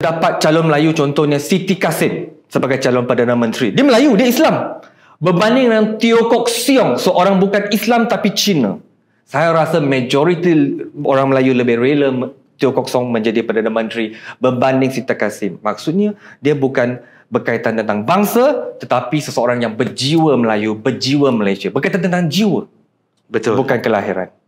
dapat calon Melayu contohnya Siti Kasim sebagai calon Perdana Menteri. Dia Melayu, dia Islam. Berbanding dengan Teo Kok Siong, seorang bukan Islam tapi Cina. Saya rasa majoriti orang Melayu lebih rela Teo Kok Siong menjadi Perdana Menteri berbanding Siti Kasim. Maksudnya, dia bukan berkaitan tentang bangsa tetapi seseorang yang berjiwa Melayu, berjiwa Malaysia. Berkaitan tentang jiwa. Betul. Bukan kelahiran.